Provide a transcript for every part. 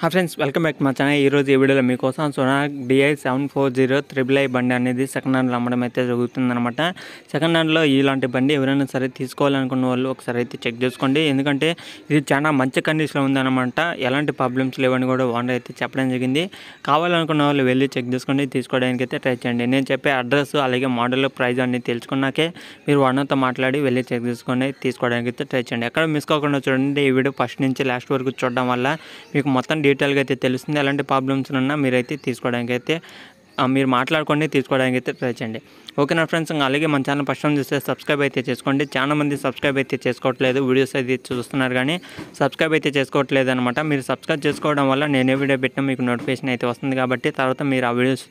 హా friends welcome back మా channel ఈరోజు ఈ వీడియోలో మీకోసం Sona DI seven four zero triple I బండి అనేది సెకండ్ హ్యాండ్లో అమ్మడం అయితే జరుగుతుందన్నమాట సెకండ్ హ్యాండ్లో ఇలాంటి బండి ఎవరైనా సరే తీసుకోవాలనుకున్న వాళ్ళు ఒకసారి అయితే చెక్ చేసుకోండి ఎందుకంటే ఇది చాలా మంచి కండిషన్లో ఉందన్నమాట ఎలాంటి ప్రాబ్లమ్స్ లేవని కూడా ఓనర్ అయితే చెప్పడం జరిగింది కావాలనుకున్న వాళ్ళు వెళ్ళి చెక్ చేసుకోండి తీసుకోవడానికి అయితే ట్రై చేయండి నేను చెప్పే అడ్రస్ అలాగే మోడల్ ప్రైజ్ అన్ని తెలుసుకున్నాకే మీరు ఓనర్తో మాట్లాడి వెళ్ళి చెక్ చేసుకోండి తీసుకోవడానికి అయితే ట్రై చేయండి ఎక్కడ మిస్ కాకుండా చూడండి ఈ వీడియో ఫస్ట్ నుంచి లాస్ట్ వరకు చూడడం వల్ల మీకు మొత్తం డీటెయిల్గా అయితే తెలుస్తుంది ఎలాంటి ప్రాబ్లమ్స్ ఉన్నా మీరైతే తీసుకోవడానికి అయితే మీరు మాట్లాడుకోండి తీసుకోవడానికి అయితే ట్రై చేయండి ఓకేనా ఫ్రెండ్స్ ఇంకా అలాగే మన ఛానల్ ఫస్ట్ టైం చూస్తే సబ్స్క్రైబ్ అయితే చేసుకోండి చాలా మంది సబ్స్క్రైబ్ అయితే చేసుకోవట్లేదు వీడియోస్ అయితే చూస్తున్నారు కానీ సబ్స్క్రైబ్ అయితే చేసుకోవట్లేదు అనమాట మీరు సబ్స్క్రైబ్ చేసుకోవడం వల్ల నేనే వీడియో పెట్టిన మీకు నోటిఫికేషన్ అయితే వస్తుంది కాబట్టి తర్వాత మీరు ఆ వీడియోస్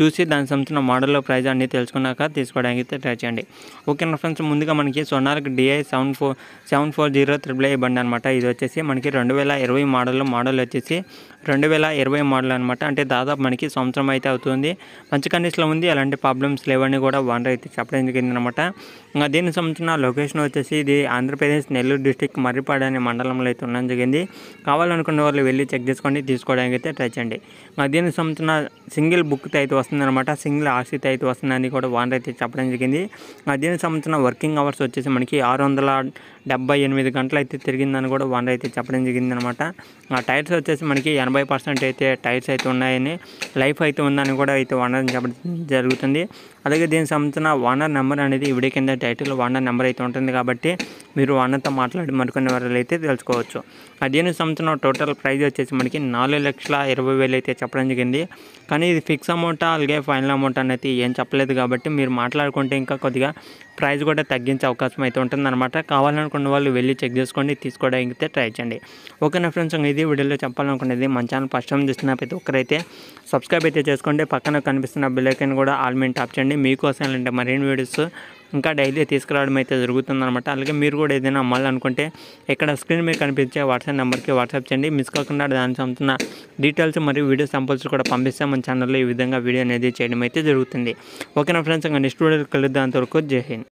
చూసి దానికి సంబంధించిన మోడల్లో ప్రైజ్ అన్నీ తెలుసుకున్నాక తీసుకోవడానికి అయితే ట్రై చేయండి ఓకేనా ఫ్రెండ్స్ ముందుగా మనకి సొనార్కి DI seven four seven four zero triple I బండి అనమాట ఇది వచ్చేసి మనకి రెండు వేల ఇరవై మోడల్ మోడల్ వచ్చేసి రెండు వేల ఇరవై మోడల్ అనమాట అంటే దాదాపు మనకి సంవత్సరం అయితే అవుతుంది మంచి కండిషన్లో ఉంది అలాంటి ప్రాబ్లమ్స్ లేవని అన్నీ కూడా ఓనర్ అయితే చెప్పడం జరిగిందనమాట ఇంకా దీనికి సంబంధించిన లొకేషన్ వచ్చేసి ఇది ఆంధ్రప్రదేశ్ నెల్లూరు డిస్టిక్ మర్రిపాడ అనే మండలంలో అయితే ఉండడం జరిగింది కావాలనుకున్న వాళ్ళు వెళ్ళి చెక్ చేసుకోండి తీసుకోవడానికి అయితే ట్రై చేయండి ఇంకా దీనికి సంబంధించిన సింగిల్ బుక్తో అయితే వస్తుందన్నమాట సింగిల్ ఆర్సీ అయితే వస్తుందని కూడా ఓనర్ అయితే చెప్పడం జరిగింది దీనికి సంబంధించిన వర్కింగ్ అవర్స్ వచ్చేసి మనకి ఆరు వందల డెబ్బై ఎనిమిది గంటలు అయితే తిరిగిందని కూడా వన్ అయితే చెప్పడం జరిగింది అనమాట ఆ టైర్స్ వచ్చేసి మనకి ఎనభై పర్సెంట్ అయితే టైర్స్ అయితే ఉన్నాయని లైఫ్ అయితే ఉందని కూడా అయితే ఓనర్ చెప్పడం జరుగుతుంది అలాగే దీనికి సంబంధించిన ఓనర్ నెంబర్ అనేది ఇవిడే కింద టైటిల్ ఓనర్ నెంబర్ అయితే ఉంటుంది కాబట్టి మీరు ఓనర్తో మాట్లాడి మరికొన్ని వివరాలు అయితే తెలుసుకోవచ్చు దీనికి సంబంధించిన టోటల్ ప్రైజ్ వచ్చేసి మనకి నాలుగు లక్షల ఇరవై వేలు అయితే చెప్పడం జరిగింది కానీ ఇది ఫిక్స్ అమౌంట్ అలాగే ఫైనల్ అమౌంట్ అనేది ఏం చెప్పలేదు కాబట్టి మీరు మాట్లాడుకుంటే ఇంకా కొద్దిగా ప్రైస్ కూడా తగ్గించే అవకాశం అయితే ఉంటుంది అనమాట కావాలనుకున్న వాళ్ళు వెళ్ళి చెక్ చేసుకోండి తీసుకోవడానికి ట్రై చేయండి ఓకేనా ఫ్రెండ్స్ ఇది వీడియోలో చెప్పాలనుకునేది మన ఛానల్ ఫస్ట్ టైం చూస్తున్న ప్రతి ఒక్కరైతే సబ్స్క్రైబ్ అయితే చేసుకోండి పక్కన కనిపిస్తున్న బిల్లైకన్ కూడా ఆల్మెంట్ ఆప్ టాప్ చేయండి మీకోసం ఏంటంటే మరిన్ని వీడియోస్ ఇంకా డైలీ తీసుకురావడం అయితే అనమాట అలాగే మీరు కూడా ఏదైనా అమ్మాలనుకుంటే ఇక్కడ స్క్రీన్ మీద కనిపించే వాట్సాప్ నెంబర్కి వాట్సాప్ చేయండి మిస్ కాకుండా దాని సొంతన డీటెయిల్స్ మరియు వీడియో సంపల్స్ కూడా పంపిస్తే మన ఛానల్లో ఈ విధంగా వీడియో అనేది చేయడం అయితే జరుగుతుంది ఓకేనా ఫ్రెండ్స్ ఇంకా నెక్స్ట్ వీడియో కలుద్దాంతవరకు జై హింద్